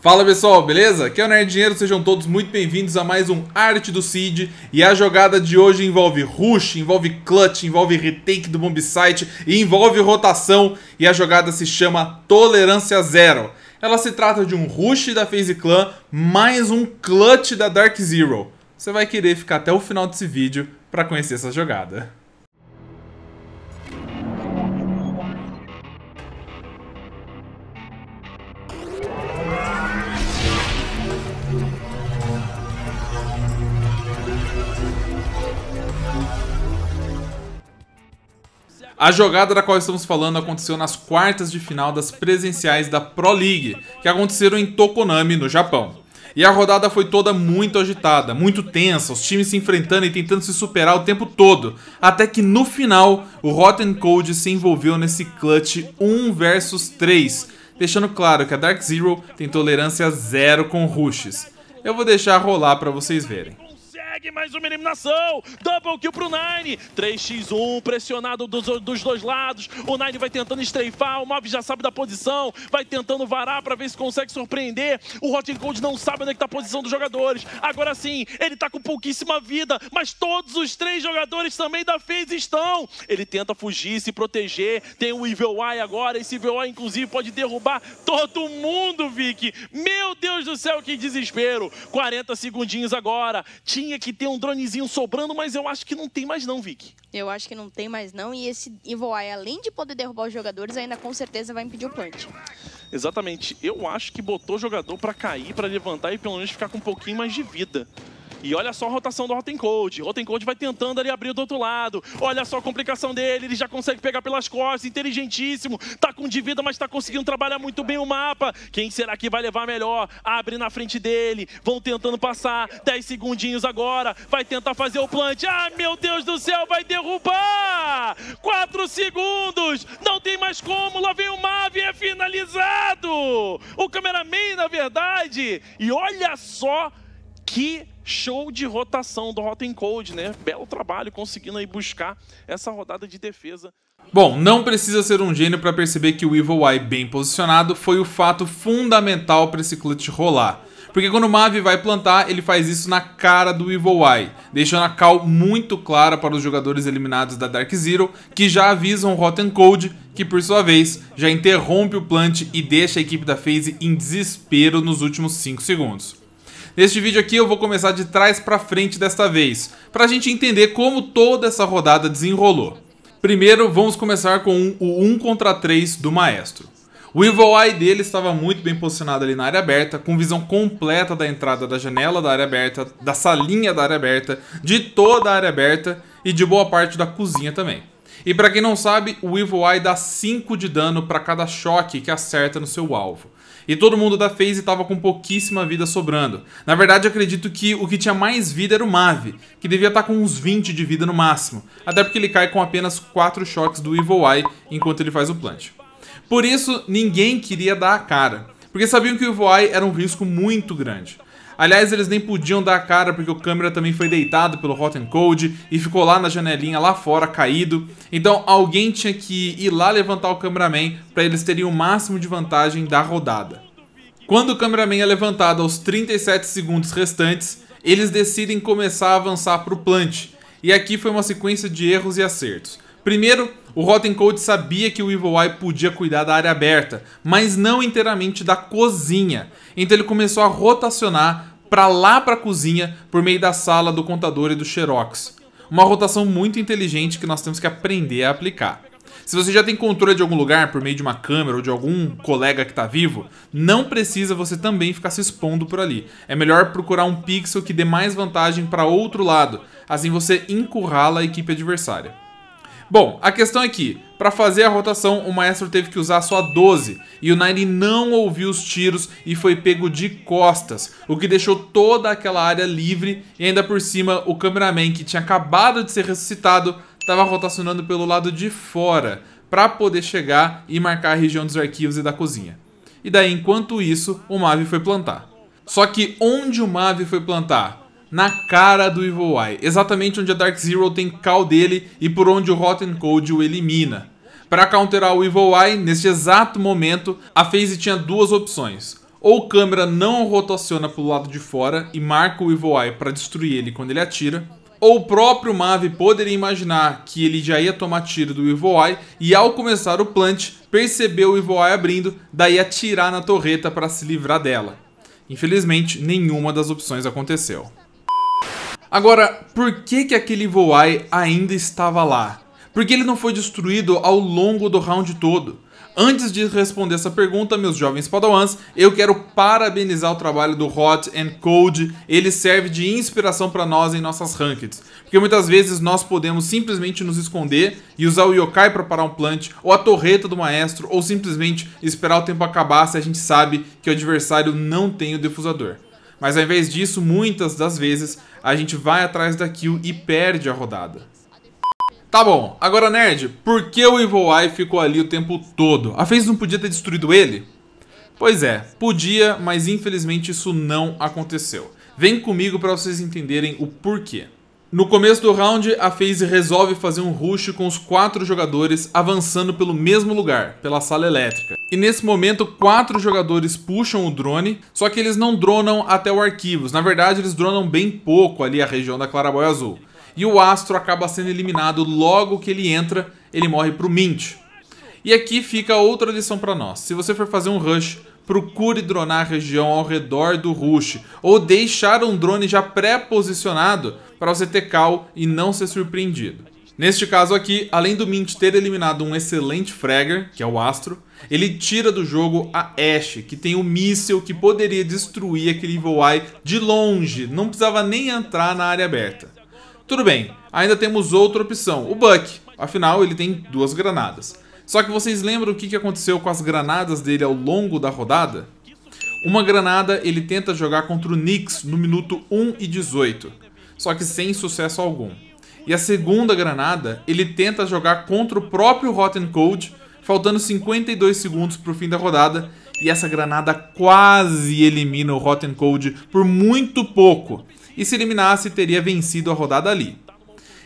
Fala pessoal, beleza? Aqui é o Nerd Dinheiro, sejam todos muito bem-vindos a mais um Arte do Seed. E a jogada de hoje envolve rush, envolve clutch, envolve retake do bomb site e envolve rotação. E a jogada se chama Tolerância Zero. Ela se trata de um rush da FaZe Clan mais um clutch da Dark Zero. Você vai querer ficar até o final desse vídeo para conhecer essa jogada. A jogada da qual estamos falando aconteceu nas quartas de final das presenciais da Pro League, que aconteceram em Tokonami, no Japão. E a rodada foi toda muito agitada, muito tensa, os times se enfrentando e tentando se superar o tempo todo, até que no final o Rotten Cold se envolveu nesse clutch 1 versus 3, deixando claro que a Dark Zero tem tolerância zero com rushes. Eu vou deixar rolar para vocês verem mais uma eliminação. Double kill pro Nine. 3x1, pressionado dos, dos dois lados. O Nine vai tentando estreifar. O Mob já sabe da posição. Vai tentando varar para ver se consegue surpreender. O Hot Cold não sabe onde é que tá a posição dos jogadores. Agora sim, ele tá com pouquíssima vida. Mas todos os três jogadores também da FaZe estão. Ele tenta fugir, se proteger. Tem o Evil Eye agora. Esse Evil Eye, inclusive, pode derrubar todo mundo, Vic. Meu Deus do céu, que desespero. 40 segundinhos agora. Tinha que que tem um dronezinho sobrando, mas eu acho que não tem mais não, Vic. Eu acho que não tem mais não, e esse Ivoai, além de poder derrubar os jogadores, ainda com certeza vai impedir o punch. Exatamente. Eu acho que botou o jogador para cair, para levantar e pelo menos ficar com um pouquinho mais de vida. E olha só a rotação do Rotten Code. Rotten Code vai tentando ali abrir do outro lado. Olha só a complicação dele. Ele já consegue pegar pelas costas. Inteligentíssimo. Tá com de vida, mas tá conseguindo trabalhar muito bem o mapa. Quem será que vai levar melhor? Abre na frente dele. Vão tentando passar. 10 segundinhos agora. Vai tentar fazer o plant. Ah, meu Deus do céu. Vai derrubar. 4 segundos. Não tem mais como. Lá vem o Mavi. É finalizado. O cameraman, na verdade. E olha só que show de rotação do Rotten Cold, né? Belo trabalho conseguindo aí buscar essa rodada de defesa. Bom, não precisa ser um gênio para perceber que o Evil Eye bem posicionado foi o fato fundamental para esse clutch rolar. Porque quando o Mavi vai plantar, ele faz isso na cara do Evil Eye, deixando a call muito clara para os jogadores eliminados da Dark Zero, que já avisam o Rotten Cold, que por sua vez já interrompe o plant e deixa a equipe da FaZe em desespero nos últimos 5 segundos. Neste vídeo aqui eu vou começar de trás para frente desta vez, para a gente entender como toda essa rodada desenrolou. Primeiro, vamos começar com o 1 contra 3 do Maestro. O Evil Eye dele estava muito bem posicionado ali na área aberta, com visão completa da entrada da janela da área aberta, da salinha da área aberta, de toda a área aberta e de boa parte da cozinha também. E para quem não sabe, o Evil Eye dá 5 de dano para cada choque que acerta no seu alvo e todo mundo da FaZe estava com pouquíssima vida sobrando. Na verdade, acredito que o que tinha mais vida era o Mavi, que devia estar tá com uns 20 de vida no máximo, até porque ele cai com apenas 4 choques do Evil Eye enquanto ele faz o plant. Por isso, ninguém queria dar a cara, porque sabiam que o Evil Eye era um risco muito grande. Aliás, eles nem podiam dar a cara porque o câmera também foi deitado pelo Rotten Cold e ficou lá na janelinha lá fora, caído. Então alguém tinha que ir lá levantar o cameraman para eles terem o máximo de vantagem da rodada. Quando o cameraman é levantado aos 37 segundos restantes, eles decidem começar a avançar para o plant. E aqui foi uma sequência de erros e acertos. Primeiro, o Rotten Code sabia que o Evil Eye podia cuidar da área aberta, mas não inteiramente da cozinha. Então ele começou a rotacionar para lá para a cozinha por meio da sala do contador e do Xerox. Uma rotação muito inteligente que nós temos que aprender a aplicar. Se você já tem controle de algum lugar por meio de uma câmera ou de algum colega que está vivo, não precisa você também ficar se expondo por ali. É melhor procurar um pixel que dê mais vantagem para outro lado, assim você encurrala a equipe adversária. Bom, a questão é que, para fazer a rotação, o maestro teve que usar só 12, e o Nine não ouviu os tiros e foi pego de costas, o que deixou toda aquela área livre, e ainda por cima, o cameraman que tinha acabado de ser ressuscitado estava rotacionando pelo lado de fora, para poder chegar e marcar a região dos arquivos e da cozinha. E daí, enquanto isso, o Mavi foi plantar. Só que onde o Mavi foi plantar? na cara do Evil Eye, exatamente onde a Dark Zero tem cal dele e por onde o Rotten Code o elimina. Para counterar o Evil Eye, neste exato momento, a FaZe tinha duas opções. Ou a câmera não rotaciona para o lado de fora e marca o Evil Eye para destruir ele quando ele atira, ou o próprio Mavi poderia imaginar que ele já ia tomar tiro do Evil Eye e ao começar o plant, percebeu o Evil Eye abrindo, daí atirar na torreta para se livrar dela. Infelizmente, nenhuma das opções aconteceu. Agora, por que, que aquele Voai ainda estava lá? Por que ele não foi destruído ao longo do round todo? Antes de responder essa pergunta, meus jovens padawans, eu quero parabenizar o trabalho do Hot and Cold. Ele serve de inspiração para nós em nossas rankings, porque muitas vezes nós podemos simplesmente nos esconder e usar o yokai para parar um plant, ou a torreta do maestro, ou simplesmente esperar o tempo acabar se a gente sabe que o adversário não tem o defusador. Mas ao invés disso, muitas das vezes, a gente vai atrás da kill e perde a rodada. Tá bom, agora nerd, por que o Evil Eye ficou ali o tempo todo? A FaZe não podia ter destruído ele? Pois é, podia, mas infelizmente isso não aconteceu. Vem comigo para vocês entenderem o porquê. No começo do round, a FaZe resolve fazer um rush com os quatro jogadores avançando pelo mesmo lugar, pela sala elétrica. E nesse momento, quatro jogadores puxam o drone, só que eles não dronam até o arquivos. Na verdade, eles dronam bem pouco ali a região da Claraboia Azul. E o Astro acaba sendo eliminado logo que ele entra, ele morre pro Mint. E aqui fica outra lição para nós. Se você for fazer um rush procure dronar a região ao redor do rush ou deixar um drone já pré-posicionado para você ter cal e não ser surpreendido. Neste caso aqui, além do Mint ter eliminado um excelente Fragger, que é o Astro, ele tira do jogo a Ashe, que tem um míssil que poderia destruir aquele Evil Eye de longe, não precisava nem entrar na área aberta. Tudo bem, ainda temos outra opção, o Buck, afinal ele tem duas granadas. Só que vocês lembram o que aconteceu com as granadas dele ao longo da rodada? Uma granada ele tenta jogar contra o Knicks no minuto 1 e 18, só que sem sucesso algum. E a segunda granada ele tenta jogar contra o próprio Rotten Cold, faltando 52 segundos para o fim da rodada, e essa granada quase elimina o Rotten Cold por muito pouco. E se eliminasse, teria vencido a rodada ali.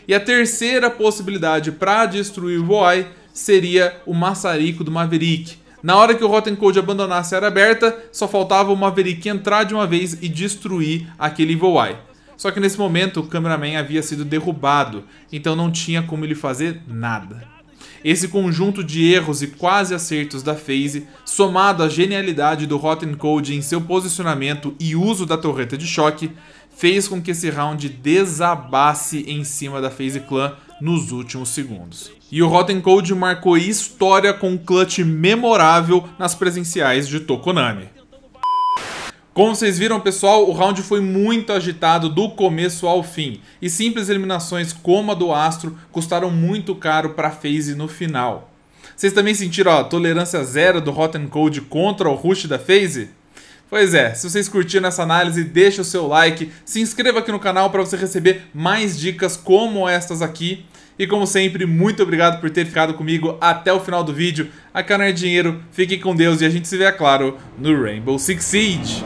E a terceira possibilidade para destruir o Voai seria o maçarico do Maverick. Na hora que o Rotten Code abandonasse a área aberta, só faltava o Maverick entrar de uma vez e destruir aquele Evil Só que nesse momento o cameraman havia sido derrubado, então não tinha como ele fazer nada. Esse conjunto de erros e quase acertos da Phase, somado à genialidade do Rotten Code em seu posicionamento e uso da torreta de choque, fez com que esse round desabasse em cima da Phase Clan nos últimos segundos. E o Rotten Code marcou história com um clutch memorável nas presenciais de Tokonami. Como vocês viram, pessoal, o round foi muito agitado do começo ao fim, e simples eliminações como a do Astro custaram muito caro para a FaZe no final. Vocês também sentiram a tolerância zero do Rotten Code contra o Rush da FaZe? Pois é, se vocês curtiram essa análise, deixa o seu like, se inscreva aqui no canal para você receber mais dicas como estas aqui. E como sempre, muito obrigado por ter ficado comigo até o final do vídeo. Aqui é Dinheiro, fique com Deus e a gente se vê, é claro, no Rainbow Six Siege.